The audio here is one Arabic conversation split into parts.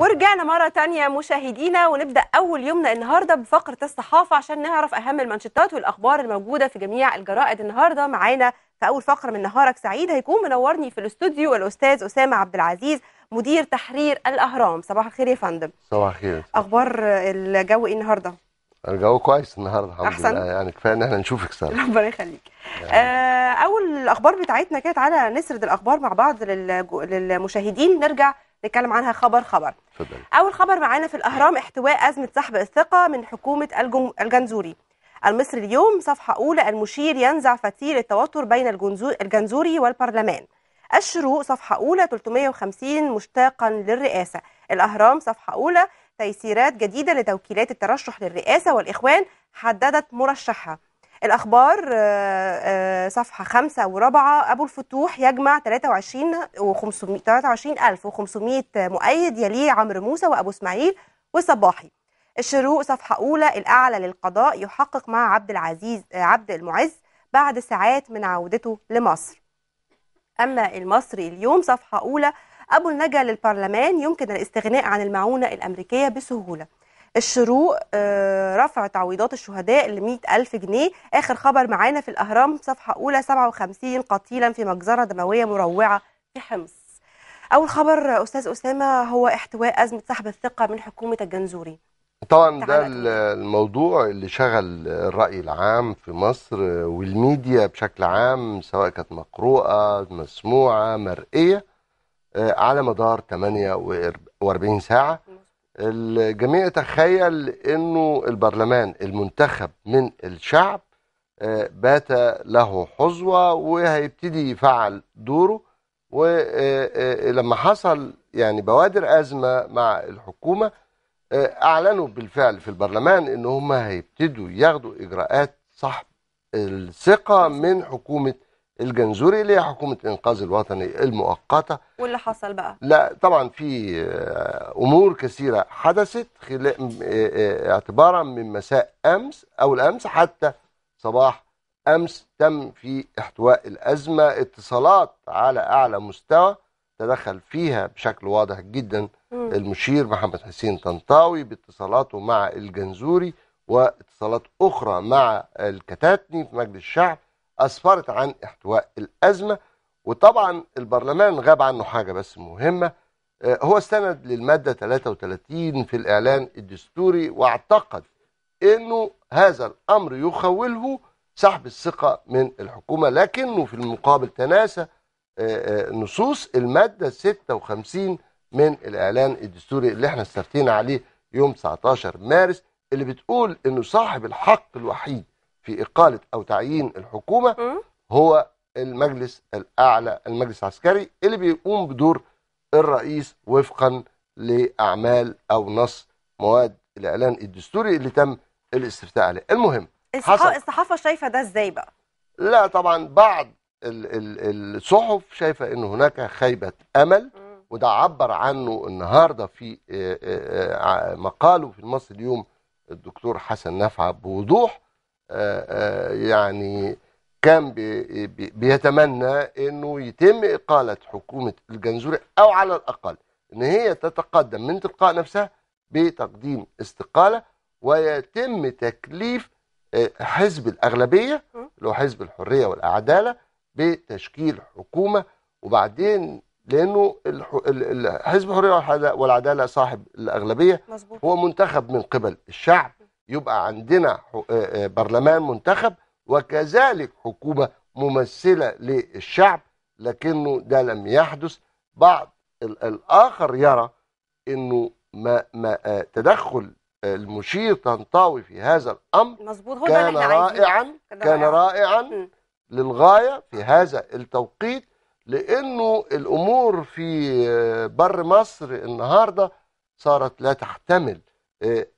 ورجعنا مرة تانية مشاهدينا ونبدأ أول يومنا النهاردة بفقرة الصحافة عشان نعرف أهم المانشيتات والأخبار الموجودة في جميع الجرائد النهاردة معانا في أول فقرة من نهارك سعيد هيكون منورني في الاستوديو الأستاذ أسامة عبد العزيز مدير تحرير الأهرام صباح الخير يا فندم صباح الخير أخبار الجو إيه النهاردة؟ الجو كويس النهارده الحمد أحسن. لله يعني كفايه ان احنا نشوفك سهل ربنا يخليك يعني. آه، اول الاخبار بتاعتنا كانت على نسرد الاخبار مع بعض للمشاهدين نرجع نتكلم عنها خبر خبر فضل. اول خبر معانا في الاهرام احتواء ازمه سحب الثقه من حكومه الجم... الجنزوري المصري اليوم صفحه اولى المشير ينزع فتيل التوتر بين الجنزوري والبرلمان الشروق صفحه اولى 350 مشتاقا للرئاسه الاهرام صفحه اولى تيسيرات جديده لتوكيلات الترشح للرئاسه والاخوان حددت مرشحها الأخبار آه، آه، صفحة خمسة ورابعة أبو الفتوح يجمع 23 و500 23500 مؤيد يليه عمرو موسى وأبو إسماعيل وصباحي الشروق صفحة أولى الأعلى للقضاء يحقق مع عبد العزيز آه، عبد المعز بعد ساعات من عودته لمصر أما المصري اليوم صفحة أولى أبو النجا للبرلمان يمكن الاستغناء عن المعونة الأمريكية بسهولة الشروق آه، رفع تعويضات الشهداء ل 100000 جنيه آخر خبر معانا في الأهرام صفحة أولى 57 قتيلا في مجزرة دموية مروعة في حمص أول خبر أستاذ أسامة هو احتواء أزمة سحب الثقة من حكومة الجنزوري طبعا ده الموضوع اللي شغل الرأي العام في مصر والميديا بشكل عام سواء كانت مقروءة مسموعة مرئية آه، على مدار 48 ساعة الجميع تخيل انه البرلمان المنتخب من الشعب آه، بات له حظوة وهيبتدي يفعل دوره ولما آه، آه، حصل يعني بوادر أزمة مع الحكومة أعلنوا بالفعل في البرلمان إن هم هيبتدوا ياخدوا إجراءات صحب الثقة من حكومة الجنزوري اللي هي حكومه الانقاذ الوطني المؤقته واللي حصل بقى لا طبعا في آه، امور كثيره حدثت خلال آه، آه، اعتبارا من مساء امس او الامس حتى صباح امس تم في احتواء الازمه اتصالات على اعلى مستوى تدخل فيها بشكل واضح جدا المشير محمد حسين طنطاوي باتصالاته مع الجنزوري واتصالات اخرى مع الكتاتني في مجلس الشعب أسفرت عن احتواء الأزمة وطبعا البرلمان غاب عنه حاجة بس مهمة آه، هو استند للمادة 33 في الإعلان الدستوري واعتقد أنه هذا الأمر يخوله سحب الثقة من الحكومة لكنه في المقابل تناسى آه، آه، نصوص المادة 56 من الإعلان الدستوري اللي احنا استفتينا عليه يوم 19 مارس اللي بتقول أنه صاحب الحق الوحيد في إقالة أو تعيين الحكومة هو المجلس الأعلى المجلس العسكري اللي بيقوم بدور الرئيس وفقا لأعمال أو نص مواد الإعلان الدستوري اللي تم الاستفتاء عليه المهم الصحافة شايفة ده إزاي بقى؟ لا طبعا بعض الصحف شايفة أن هناك خيبة أمل وده عبر عنه النهاردة في مقاله في المصري اليوم الدكتور حسن نفعة بوضوح يعني كان بيتمنى انه يتم اقاله حكومه الجنزوري او على الاقل ان هي تتقدم من تلقاء نفسها بتقديم استقاله ويتم تكليف آه، حزب الاغلبيه اللي هو حزب الحريه والعداله بتشكيل حكومه وبعدين لانه حزب الحريه والعداله صاحب الاغلبيه هو منتخب من قبل الشعب يبقى عندنا آه، آه، برلمان منتخب وكذلك حكومة ممثلة للشعب لكنه ده لم يحدث بعض الآخر يرى أنه ما ما آه، تدخل المشير طنطاوي في هذا الأمر مظبوط هو كان رائعا كان رائعا م. للغاية في هذا التوقيت لأنه الأمور في بر مصر النهاردة صارت لا تحتمل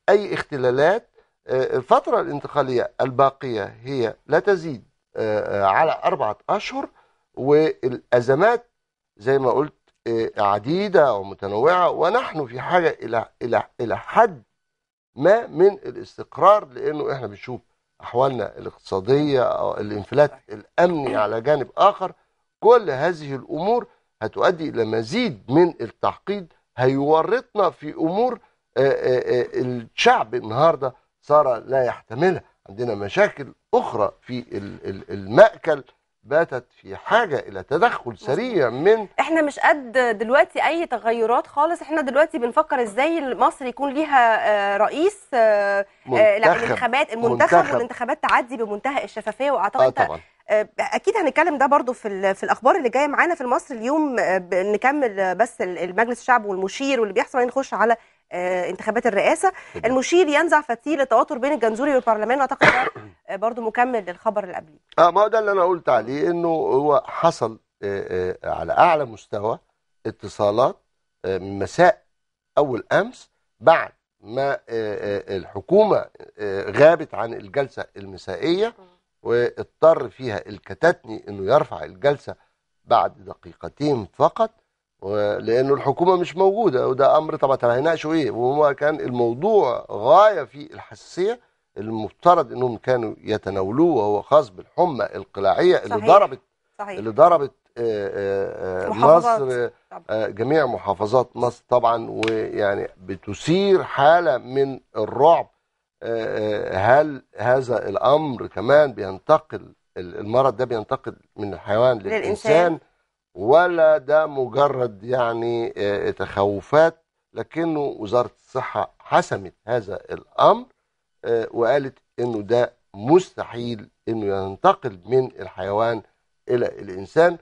أي اختلالات الفترة الانتقالية الباقية هي لا تزيد آه، آه، على أربعة أشهر والأزمات زي ما قلت آه، عديدة ومتنوعة ونحن في حاجة إلى إلى إلى حد ما من الاستقرار لأنه إحنا بنشوف أحوالنا الاقتصادية أو الانفلات الأمني على جانب آخر كل هذه الأمور هتؤدي إلى مزيد من التعقيد هيورطنا في أمور الشعب النهارده صار لا يحتملها عندنا مشاكل أخرى في المأكل باتت في حاجة إلى تدخل سريع من إحنا مش قد دلوقتي أي تغيرات خالص إحنا دلوقتي بنفكر إزاي مصر يكون ليها آه، رئيس آه، آه، منتخب الانتخابات المنتخب منتخب. والانتخابات تعدي بمنتهى الشفافية وأعتقد آه اكيد هنتكلم ده برضو في في الاخبار اللي جايه معانا في مصر اليوم نكمل بس المجلس الشعب والمشير واللي بيحصل نخش على آه، انتخابات الرئاسه المشير ينزع فتيل التوتر بين الجنزوري والبرلمان واعتقد آه، برضه مكمل للخبر اللي قبليه اه ما هو ده اللي انا قلت عليه انه هو حصل آه، على اعلى مستوى اتصالات مساء اول امس بعد ما الحكومه غابت عن الجلسه المسائيه واضطر فيها الكتاتني انه يرفع الجلسه بعد دقيقتين فقط لانه الحكومه مش موجوده وده امر طبعا ما هيناقشوا ايه وهو كان الموضوع غايه في الحساسيه المفترض انهم كانوا يتناولوه وهو خاص بالحمى القلاعيه صحيح. اللي ضربت صحيح. اللي ضربت آآ آه، آآ آه، آه، مصر جميع محافظات مصر طبعا ويعني بتثير حاله من الرعب هل هذا الامر كمان بينتقل المرض ده بينتقل من الحيوان للانسان, للإنسان. ولا ده مجرد يعني آه، تخوفات لكنه وزارة الصحة حسمت هذا الأمر آه، وقالت أنه ده مستحيل أنه ينتقل من الحيوان إلى الإنسان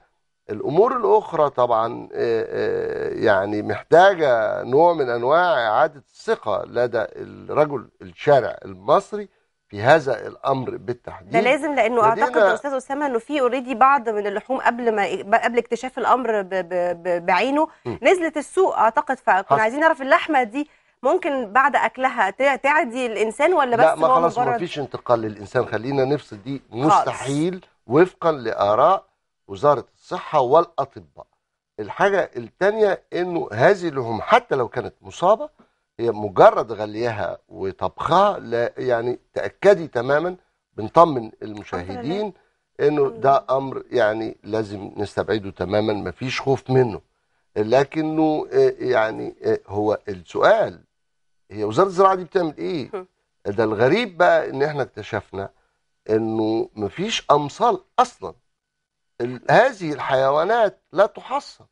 الأمور الأخرى طبعا آه، يعني محتاجة نوع من أنواع إعادة الثقة لدى الرجل الشارع المصري في هذا الامر بالتحديد ده لازم لانه اعتقد استاذ اسامه انه في اوريدي بعض من اللحوم قبل ما قبل اكتشاف الامر ب ب بعينه م. نزلت السوق اعتقد فكنا عايزين نعرف اللحمه دي ممكن بعد اكلها تعدي الانسان ولا بس لا ما خلاص ما فيش انتقال للانسان خلينا نفصل دي مستحيل خالص. وفقا لاراء وزاره الصحه والاطباء الحاجه الثانيه انه هذه اللحوم حتى لو كانت مصابه هي مجرد غليها وطبخها لا يعني تاكدي تماما بنطمن المشاهدين انه ده امر يعني لازم نستبعده تماما ما فيش خوف منه لكنه آه، يعني آه، هو السؤال هي وزاره الزراعه دي بتعمل ايه؟ ده الغريب بقى ان احنا اكتشفنا انه مفيش امثال اصلا هذه الحيوانات لا تحصن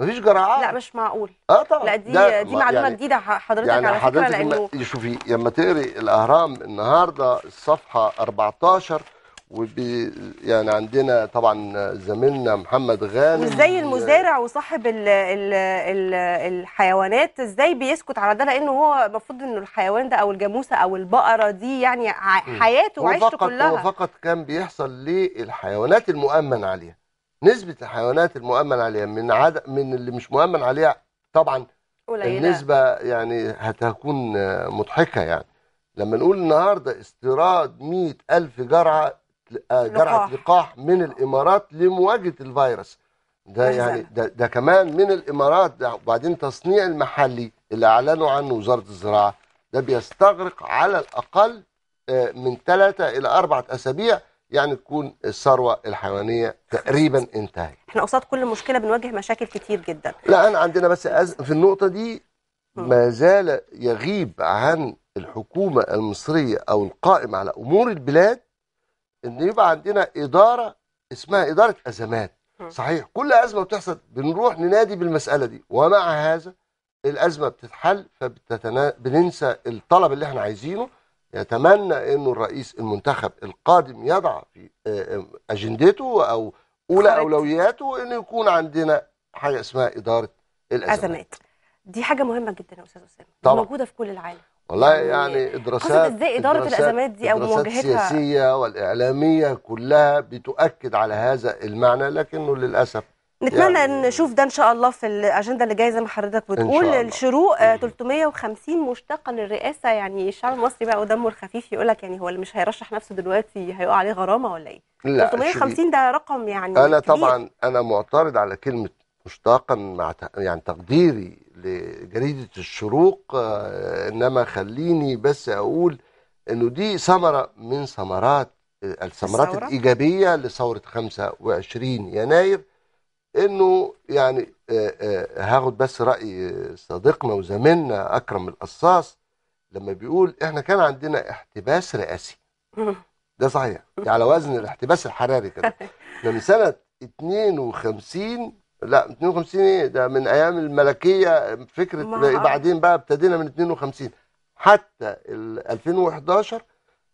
مفيش جراعات لا مش معقول اه طبعا لا دي ده دي معلومه يعني جديده حضرتك يعني على حضرتك لانه يعني شوفي لما تقري الاهرام النهارده الصفحه 14 وبي يعني عندنا طبعا زميلنا محمد غانم وازاي المزارع وصاحب الـ الـ الـ الحيوانات ازاي بيسكت على ده لانه هو المفروض انه الحيوان ده او الجاموسه او البقره دي يعني حياته وعيشته كلها هو فقط كان بيحصل للحيوانات المؤمن عليها نسبة الحيوانات المؤمن عليها من عدد من اللي مش مؤمن عليها طبعا قليلة النسبة يعني هتكون مضحكة يعني لما نقول النهاردة استيراد مئة ألف جرعة آه، جرعة لقاح. لقاح من الإمارات لمواجهة الفيروس ده يعني ده, ده كمان من الإمارات وبعدين تصنيع المحلي اللي أعلنوا عنه وزارة الزراعة ده بيستغرق على الأقل آه، من ثلاثة إلى أربعة أسابيع يعني تكون الثروه الحيوانيه تقريبا انتهت. احنا قصاد كل مشكله بنواجه مشاكل كتير جدا. لا انا عندنا بس أز... في النقطه دي ما زال يغيب عن الحكومه المصريه او القائم على امور البلاد ان يبقى عندنا اداره اسمها اداره ازمات. صحيح كل ازمه بتحصل بنروح ننادي بالمساله دي ومع هذا الازمه بتتحل فبننسى الطلب اللي احنا عايزينه يتمنى انه الرئيس المنتخب القادم يضع في آه، آه، اجندته او اولى اولوياته انه يكون عندنا حاجه اسمها اداره الازمات. دي حاجه مهمه جدا يا استاذ اسامه طبعا موجوده في كل العالم والله يعني, يعني دراسات ازاي اداره الازمات دي او مواجهتها السياسيه والاعلاميه كلها بتؤكد على هذا المعنى لكنه للاسف نتمنى يعني نشوف ده ان شاء الله في الاجنده اللي جايه زي ما حضرتك بتقول الشروق 350 آه، مشتقا للرئاسه يعني الشعب المصري بقى ودمه الخفيف يقول لك يعني هو اللي مش هيرشح نفسه دلوقتي هيقع عليه غرامه ولا ايه؟ لا 350 ده رقم يعني انا كبير. طبعا انا معترض على كلمه مشتاقا مع يعني تقديري لجريده الشروق آه، انما خليني بس اقول انه دي ثمره من ثمرات آه، الثمرات الايجابيه لثوره 25 يناير انه يعني آه، آه، هاخد بس راي صديقنا وزميلنا اكرم القصاص لما بيقول احنا كان عندنا احتباس رئاسي ده صحيح يعني على وزن الاحتباس الحراري كده من سنه 52 لا 52 ايه ده من ايام الملكيه فكره بعدين بقى ابتدينا من 52 حتى 2011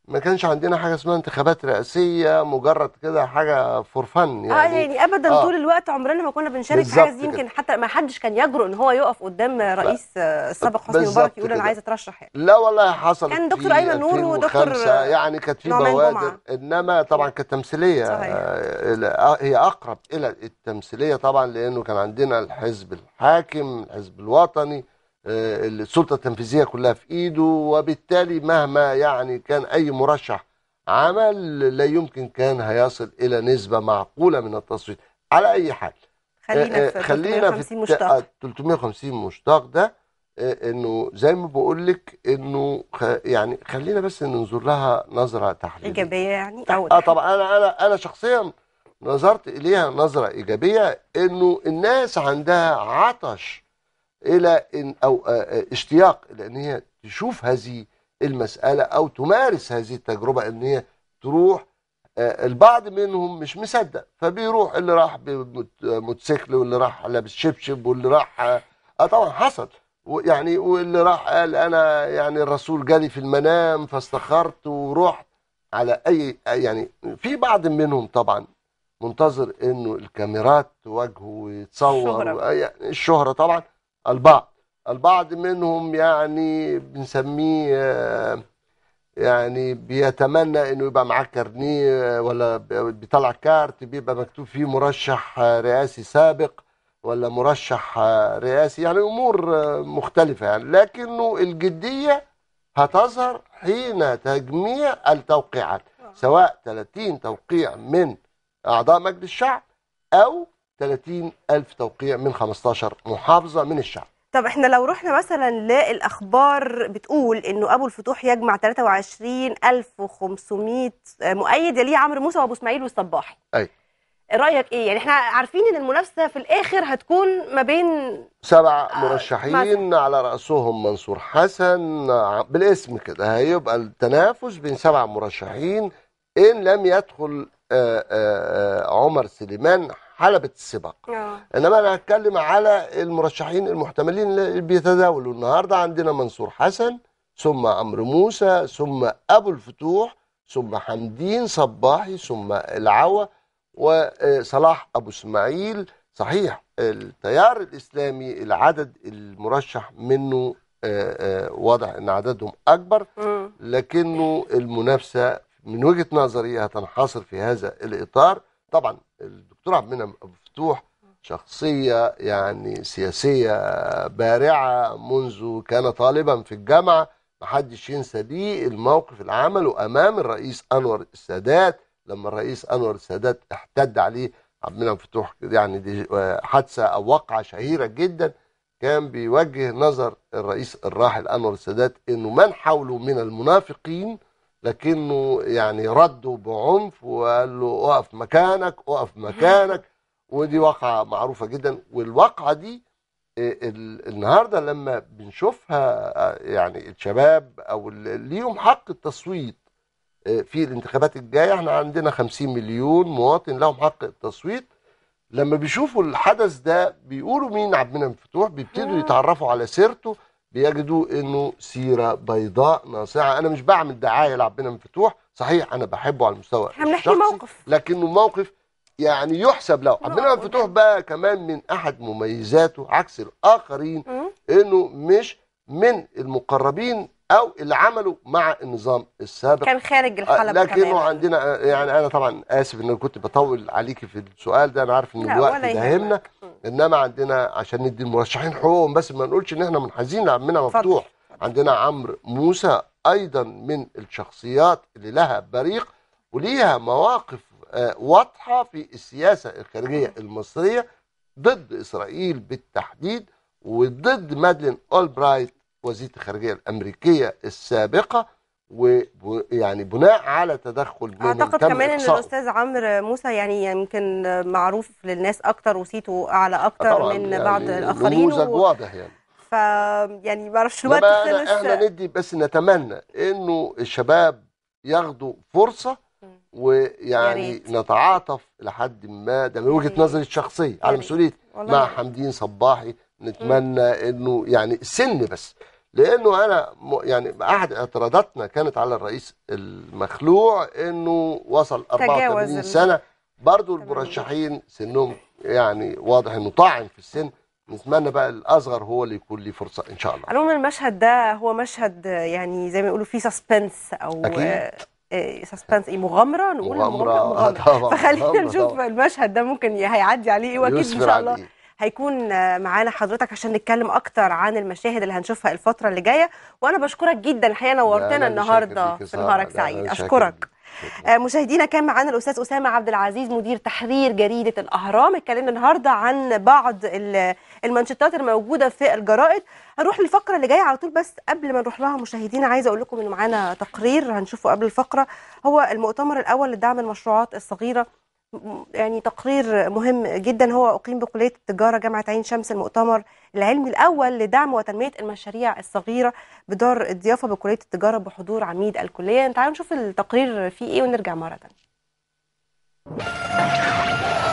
ما كانش عندنا حاجه اسمها انتخابات رئاسيه مجرد كده حاجه فور فن آه، يعني اه يعني ابدا آه. طول الوقت عمرنا ما كنا بنشارك حاجه دي يمكن حتى ما حدش كان يجرؤ ان هو يقف قدام رئيس آه، السابق حسني مبارك يقول انا عايز اترشح يعني لا والله حصل كان دكتور ايمن نور ودكتور يعني كانت في بوادر انما طبعا كانت تمثيليه آه، هي اقرب الى التمثيليه طبعا لانه كان عندنا الحزب الحاكم الحزب الوطني آه، السلطة التنفيذية كلها في إيده وبالتالي مهما يعني كان أي مرشح عمل لا يمكن كان هيصل إلى نسبة معقولة من التصويت على أي حال خلينا آه، آه، في, 350, مشتاق. 350 مشتاق ده انه زي ما بقول لك انه خ... يعني خلينا بس ننظر لها نظره تحليليه ايجابيه يعني اه طبعا انا انا انا شخصيا نظرت اليها نظره ايجابيه انه الناس عندها عطش الى ان او آه، آه، اشتياق الى ان هي تشوف هذه المساله او تمارس هذه التجربه ان هي تروح آه، البعض منهم مش مصدق فبيروح اللي راح بموتوسيكل واللي راح لابس شبشب واللي راح اه طبعا حصل يعني واللي راح قال انا يعني الرسول جالي في المنام فاستخرت ورحت على اي يعني في بعض منهم طبعا منتظر انه الكاميرات تواجهه ويتصور الشهرة. يعني الشهره طبعا البعض البعض منهم يعني بنسميه آه، يعني بيتمنى انه يبقى معاه كارنيه آه، ولا بيطلع كارت بيبقى مكتوب فيه مرشح آه، رئاسي سابق ولا مرشح رئاسي يعني امور مختلفه يعني لكنه الجديه هتظهر حين تجميع التوقيعات سواء 30 توقيع من اعضاء مجلس الشعب او 30 ألف توقيع من 15 محافظة من الشعب طب احنا لو رحنا مثلا للأخبار بتقول انه أبو الفتوح يجمع 23500 مؤيد يليه عمرو موسى وأبو إسماعيل والصباحي أي رأيك إيه؟ يعني احنا عارفين إن المنافسة في الآخر هتكون ما بين سبع آه، مرشحين آه على رأسهم منصور حسن بالاسم كده هيبقى التنافس بين سبع مرشحين إن لم يدخل آآ آه، آآ آه، عمر سليمان حلبة السباق أوه. انما انا هتكلم على المرشحين المحتملين اللي بيتداولوا النهارده عندنا منصور حسن ثم عمرو موسى ثم ابو الفتوح ثم حمدين صباحي ثم العوى وصلاح آه، ابو اسماعيل صحيح التيار الاسلامي العدد المرشح منه آه، آه، واضح ان عددهم اكبر لكنه المنافسه من وجهه نظري هتنحصر في هذا الاطار طبعا المنعم ابو مفتوح شخصية يعني سياسية بارعة منذ كان طالبا في الجامعة محدش ينسى دي الموقف اللي عمله أمام الرئيس أنور السادات لما الرئيس أنور السادات احتد عليه عبد المنعم فتوح يعني دي آه، حادثة أو وقعة شهيرة جدا كان بيوجه نظر الرئيس الراحل أنور السادات إنه من حوله من المنافقين لكنه يعني رده بعنف وقال له اقف مكانك اقف مكانك ودي واقعة معروفة جدا والواقعة دي آه، النهاردة لما بنشوفها آه، يعني الشباب او ليهم حق التصويت آه، في الانتخابات الجاية احنا عندنا 50 مليون مواطن لهم حق التصويت لما بيشوفوا الحدث ده بيقولوا مين عبد المنعم فتوح بيبتدوا يتعرفوا على سيرته بيجدوا انه سيره بيضاء ناصعه انا مش بعمل دعايه لعبنا من فتوح صحيح انا بحبه على المستوى احنا بنحكي موقف لكنه موقف يعني يحسب له عبدنا فتوح بقى كمان من احد مميزاته عكس الاخرين انه مش من المقربين او اللي عملوا مع النظام السابق كان خارج آه، الحلبة لكنه كمان. عندنا آه، يعني انا طبعا اسف ان انا كنت بطول عليك في السؤال ده انا عارف ان الوقت داهمنا انما عندنا عشان ندي المرشحين حقوقهم بس ما نقولش ان احنا منحازين لعمنا مفتوح عندنا عمرو موسى ايضا من الشخصيات اللي لها بريق وليها مواقف آه، واضحه في السياسه الخارجيه المصريه ضد اسرائيل بالتحديد وضد مادلين اولبرايت وزيره الخارجيه الامريكيه السابقه ويعني بناء على تدخل من اعتقد كمان ان الاستاذ عمرو موسى يعني يمكن معروف للناس اكتر وصيته اعلى اكتر من يعني بعض الاخرين نموذج و... واضح يعني ف يعني ما اعرفش الوقت خلص احنا ندي بس نتمنى انه الشباب ياخدوا فرصه ويعني نتعاطف لحد ما ده من وجهه نظري الشخصيه على مسؤوليتي مع حمدين صباحي نتمنى انه يعني سن بس لانه انا يعني احد اعتراضاتنا كانت على الرئيس المخلوع انه وصل 84 سنه برضه المرشحين سنهم يعني واضح انه طاعن في السن نتمنى بقى الاصغر هو اللي يكون ليه فرصه ان شاء الله علوم المشهد ده هو مشهد يعني زي ما يقولوا فيه سسبنس او أكيد. سسبنس آه، آه، ايه مغامره نقول مغامره مغامره, مغامرة. فخلينا نشوف المشهد ده ممكن هيعدي عليه ايه واكيد ان شاء الله هيكون معانا حضرتك عشان نتكلم اكتر عن المشاهد اللي هنشوفها الفتره اللي جايه وانا بشكرك جدا الحقيقه نورتنا النهارده في نهارك سعيد اشكرك آه، مشاهدينا كان معانا الاستاذ اسامه عبد العزيز مدير تحرير جريده الاهرام اتكلمنا النهارده عن بعض المانشيتات الموجوده في الجرائد هنروح للفقره اللي جايه على طول بس قبل ما نروح لها مشاهدينا عايزه اقول لكم ان معانا تقرير هنشوفه قبل الفقره هو المؤتمر الاول لدعم المشروعات الصغيره يعني تقرير مهم جدا هو أقيم بكلية التجارة جامعة عين شمس المؤتمر العلمي الأول لدعم وتنمية المشاريع الصغيرة بدار الضيافة بكلية التجارة بحضور عميد الكلية تعالوا نشوف التقرير فيه إيه ونرجع مرة تانية